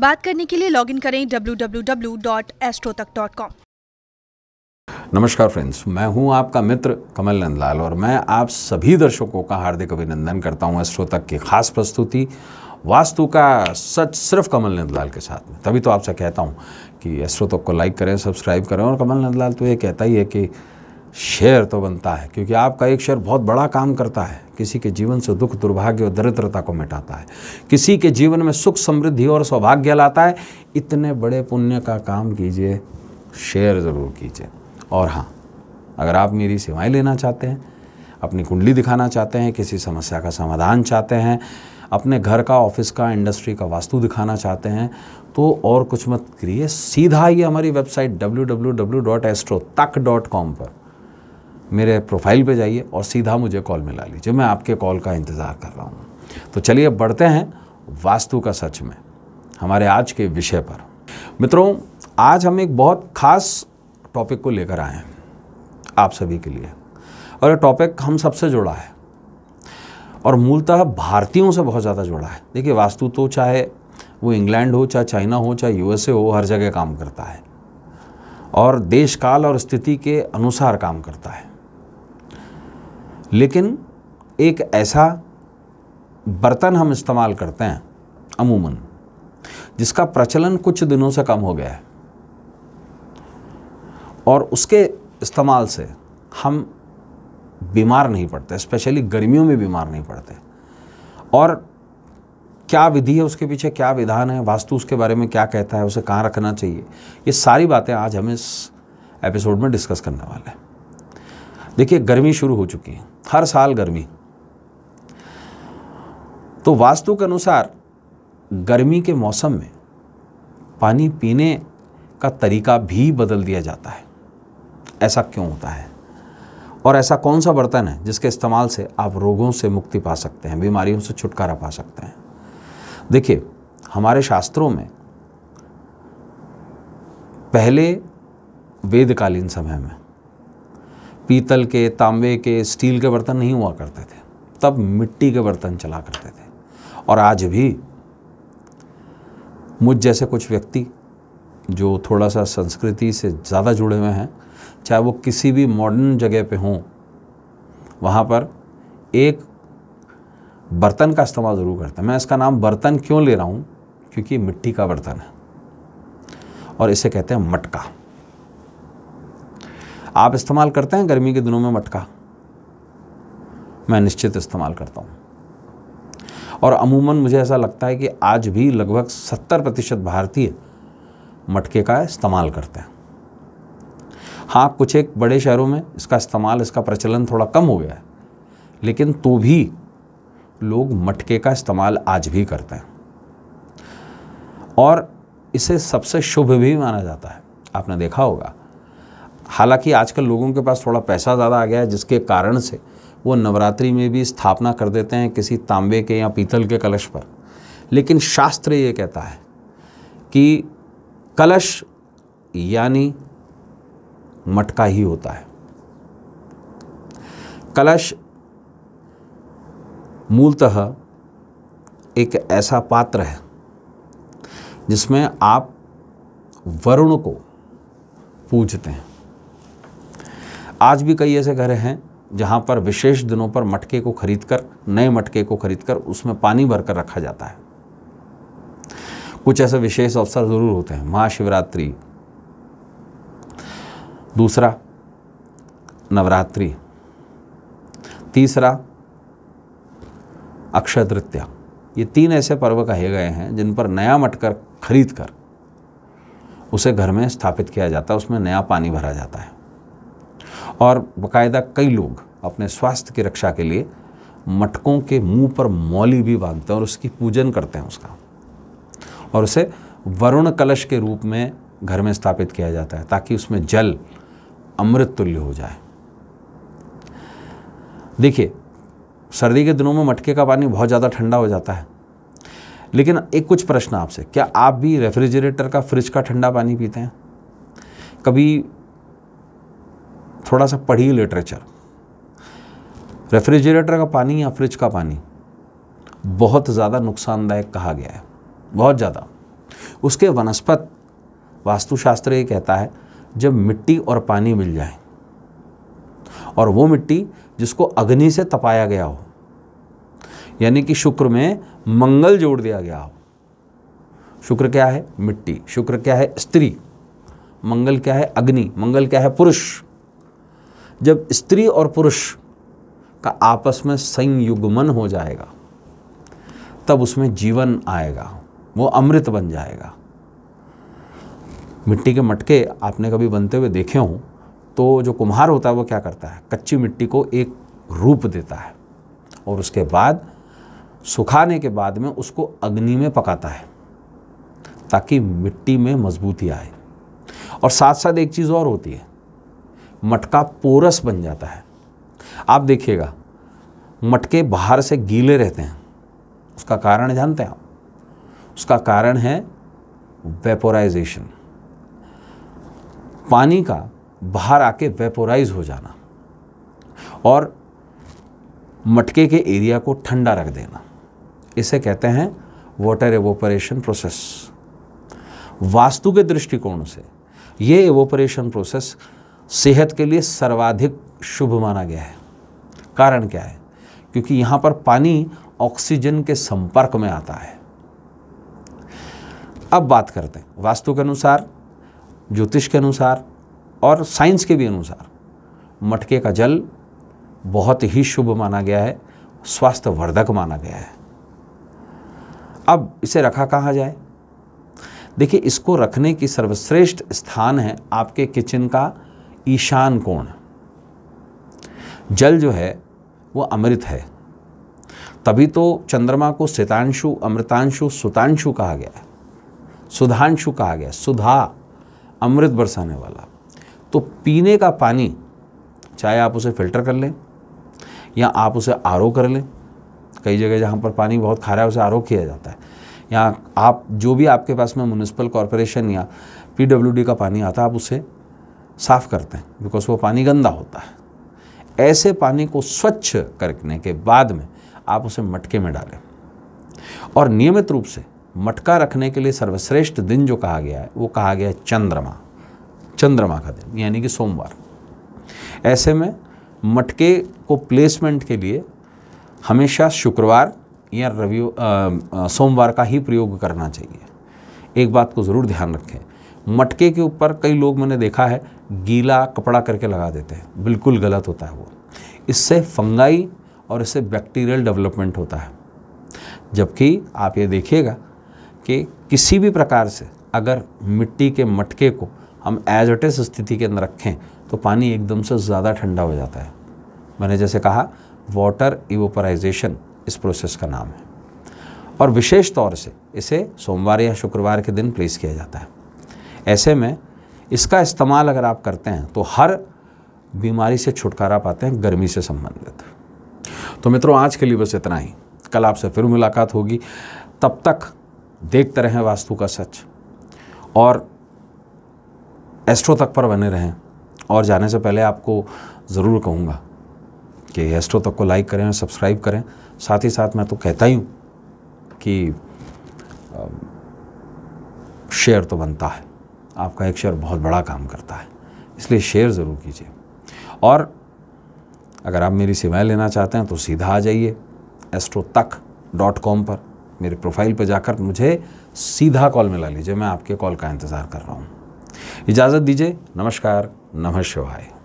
बात करने के लिए लॉगिन करें www.astrotak.com नमस्कार फ्रेंड्स मैं हूं आपका मित्र कमल नंदलाल और मैं आप सभी दर्शकों का हार्दिक अभिनंदन करता हूं एस्ट्रो तक की खास प्रस्तुति वास्तु का सच सिर्फ कमल नंदलाल के साथ में तभी तो आपसे कहता हूं कि एस्ट्रो तक को लाइक करें सब्सक्राइब करें और कमल नंदलाल तो ये कहता ही है कि शेर तो बनता है क्योंकि आपका एक शेर बहुत बड़ा काम करता है किसी के जीवन से दुख दुर्भाग्य और दरिद्रता को मिटाता है किसी के जीवन में सुख समृद्धि और सौभाग्य लाता है इतने बड़े पुण्य का काम कीजिए शेयर ज़रूर कीजिए और हाँ अगर आप मेरी सेवाएं लेना चाहते हैं अपनी कुंडली दिखाना चाहते हैं किसी समस्या का समाधान चाहते हैं अपने घर का ऑफिस का इंडस्ट्री का वास्तु दिखाना चाहते हैं तो और कुछ मत करिए सीधा ही हमारी वेबसाइट डब्ल्यू पर मेरे प्रोफाइल पे जाइए और सीधा मुझे कॉल मिला लीजिए मैं आपके कॉल का इंतज़ार कर रहा हूँ तो चलिए बढ़ते हैं वास्तु का सच में हमारे आज के विषय पर मित्रों आज हम एक बहुत खास टॉपिक को लेकर आए हैं आप सभी के लिए और ये टॉपिक हम सबसे जुड़ा है और मूलतः भारतीयों से बहुत ज़्यादा जुड़ा है देखिए वास्तु तो चाहे वो इंग्लैंड हो चाहे चाइना हो चाहे यूएसए हो हर जगह काम करता है और देश काल और स्थिति के अनुसार काम करता है लेकिन एक ऐसा बर्तन हम इस्तेमाल करते हैं अमूमन जिसका प्रचलन कुछ दिनों से कम हो गया है और उसके इस्तेमाल से हम बीमार नहीं पड़ते स्पेशली गर्मियों में बीमार नहीं पड़ते और क्या विधि है उसके पीछे क्या विधान है वास्तु उसके बारे में क्या कहता है उसे कहाँ रखना चाहिए ये सारी बातें आज हम इस एपिसोड में डिस्कस करने वाले हैं देखिए गर्मी शुरू हो चुकी है हर साल गर्मी तो वास्तु के अनुसार गर्मी के मौसम में पानी पीने का तरीका भी बदल दिया जाता है ऐसा क्यों होता है और ऐसा कौन सा बर्तन है जिसके इस्तेमाल से आप रोगों से मुक्ति पा सकते हैं बीमारियों से छुटकारा पा सकते हैं देखिए हमारे शास्त्रों में पहले वेदकालीन समय में पीतल के तांबे के स्टील के बर्तन नहीं हुआ करते थे तब मिट्टी के बर्तन चला करते थे और आज भी मुझ जैसे कुछ व्यक्ति जो थोड़ा सा संस्कृति से ज़्यादा जुड़े हुए हैं चाहे वो किसी भी मॉडर्न जगह पे हों वहाँ पर एक बर्तन का इस्तेमाल ज़रूर करते हैं मैं इसका नाम बर्तन क्यों ले रहा हूँ क्योंकि मिट्टी का बर्तन है और इसे कहते हैं मटका आप इस्तेमाल करते हैं गर्मी के दिनों में मटका मैं निश्चित इस्तेमाल करता हूँ और अमूमन मुझे ऐसा लगता है कि आज भी लगभग सत्तर प्रतिशत भारतीय मटके का इस्तेमाल करते हैं हाँ कुछ एक बड़े शहरों में इसका इस्तेमाल इसका प्रचलन थोड़ा कम हो गया है लेकिन तो भी लोग मटके का इस्तेमाल आज भी करते हैं और इसे सबसे शुभ भी माना जाता है आपने देखा होगा हालांकि आजकल लोगों के पास थोड़ा पैसा ज़्यादा आ गया है जिसके कारण से वो नवरात्रि में भी स्थापना कर देते हैं किसी तांबे के या पीतल के कलश पर लेकिन शास्त्र ये कहता है कि कलश यानी मटका ही होता है कलश मूलतः एक ऐसा पात्र है जिसमें आप वरुण को पूजते हैं आज भी कई ऐसे घर हैं जहाँ पर विशेष दिनों पर मटके को खरीद कर नए मटके को खरीद कर उसमें पानी भरकर रखा जाता है कुछ ऐसे विशेष अवसर ज़रूर होते हैं महाशिवरात्रि दूसरा नवरात्रि तीसरा अक्षय तृतीया ये तीन ऐसे पर्व कहे गए हैं जिन पर नया मटकर खरीद कर उसे घर में स्थापित किया जाता है उसमें नया पानी भरा जाता है और बाकायदा कई लोग अपने स्वास्थ्य की रक्षा के लिए मटकों के मुंह पर मौली भी बांधते हैं और उसकी पूजन करते हैं उसका और उसे वरुण कलश के रूप में घर में स्थापित किया जाता है ताकि उसमें जल अमृत तुल्य हो जाए देखिए सर्दी के दिनों में मटके का पानी बहुत ज़्यादा ठंडा हो जाता है लेकिन एक कुछ प्रश्न आपसे क्या आप भी रेफ्रिजरेटर का फ्रिज का ठंडा पानी पीते हैं कभी थोड़ा सा पढ़िए लिटरेचर रेफ्रिजरेटर का पानी या फ्रिज का पानी बहुत ज़्यादा नुकसानदायक कहा गया है बहुत ज़्यादा उसके वनस्पत वास्तुशास्त्र ये कहता है जब मिट्टी और पानी मिल जाए और वो मिट्टी जिसको अग्नि से तपाया गया हो यानी कि शुक्र में मंगल जोड़ दिया गया हो शुक्र क्या है मिट्टी शुक्र क्या है स्त्री मंगल क्या है अग्नि मंगल क्या है पुरुष जब स्त्री और पुरुष का आपस में संयुगमन हो जाएगा तब उसमें जीवन आएगा वो अमृत बन जाएगा मिट्टी के मटके आपने कभी बनते हुए देखे हों तो जो कुम्हार होता है वो क्या करता है कच्ची मिट्टी को एक रूप देता है और उसके बाद सुखाने के बाद में उसको अग्नि में पकाता है ताकि मिट्टी में मजबूती आए और साथ साथ एक चीज़ और होती है मटका पोरस बन जाता है आप देखिएगा मटके बाहर से गीले रहते हैं उसका कारण जानते हैं आप उसका कारण है वेपोराइजेशन पानी का बाहर आके वेपोराइज हो जाना और मटके के एरिया को ठंडा रख देना इसे कहते हैं वाटर एवोपरेशन प्रोसेस वास्तु के दृष्टिकोण से ये एवोपरेशन प्रोसेस सेहत के लिए सर्वाधिक शुभ माना गया है कारण क्या है क्योंकि यहाँ पर पानी ऑक्सीजन के संपर्क में आता है अब बात करते हैं वास्तु के अनुसार ज्योतिष के अनुसार और साइंस के भी अनुसार मटके का जल बहुत ही शुभ माना गया है स्वास्थ्य वर्धक माना गया है अब इसे रखा कहाँ जाए देखिए इसको रखने की सर्वश्रेष्ठ स्थान है आपके किचन का ईशान कोण जल जो है वो अमृत है तभी तो चंद्रमा को शीतांशु अमृतांशु सुतांशु कहा गया है सुधांशु कहा गया सुधा अमृत बरसाने वाला तो पीने का पानी चाहे आप उसे फिल्टर कर लें या आप उसे आर कर लें कई जगह जहाँ पर पानी बहुत खारा है उसे आर किया जाता है या आप जो भी आपके पास में म्यूनसिपल कॉरपोरेशन या पीडब्ल्यूडी का पानी आता है आप उसे साफ़ करते हैं बिकॉज वो पानी गंदा होता है ऐसे पानी को स्वच्छ करने के बाद में आप उसे मटके में डालें और नियमित रूप से मटका रखने के लिए सर्वश्रेष्ठ दिन जो कहा गया है वो कहा गया है चंद्रमा चंद्रमा का दिन यानी कि सोमवार ऐसे में मटके को प्लेसमेंट के लिए हमेशा शुक्रवार या रवि सोमवार का ही प्रयोग करना चाहिए एक बात को ज़रूर ध्यान रखें मटके के ऊपर कई लोग मैंने देखा है गीला कपड़ा करके लगा देते हैं बिल्कुल गलत होता है वो इससे फंगाई और इससे बैक्टीरियल डेवलपमेंट होता है जबकि आप ये देखिएगा कि किसी भी प्रकार से अगर मिट्टी के मटके को हम एज इट इज स्थिति के अंदर रखें तो पानी एकदम से ज़्यादा ठंडा हो जाता है मैंने जैसे कहा वाटर इवोपराइजेशन इस प्रोसेस का नाम है और विशेष तौर से इसे सोमवार या शुक्रवार के दिन प्लेस किया जाता है ऐसे में इसका इस्तेमाल अगर आप करते हैं तो हर बीमारी से छुटकारा पाते हैं गर्मी से संबंधित तो मित्रों आज के लिए बस इतना ही कल आपसे फिर मुलाकात होगी तब तक देखते रहें वास्तु का सच और एस्ट्रो तक पर बने रहें और जाने से पहले आपको ज़रूर कहूँगा कि एस्ट्रो तक को लाइक करें सब्सक्राइब करें साथ ही साथ मैं तो कहता ही हूँ कि शेयर तो बनता है आपका एक शेयर बहुत बड़ा काम करता है इसलिए शेयर ज़रूर कीजिए और अगर आप मेरी सेवाएं लेना चाहते हैं तो सीधा आ जाइए एस्ट्रो तक डॉट कॉम पर मेरे प्रोफाइल पर जाकर मुझे सीधा कॉल मिला लीजिए मैं आपके कॉल का इंतज़ार कर रहा हूँ इजाज़त दीजिए नमस्कार नमः शिवाय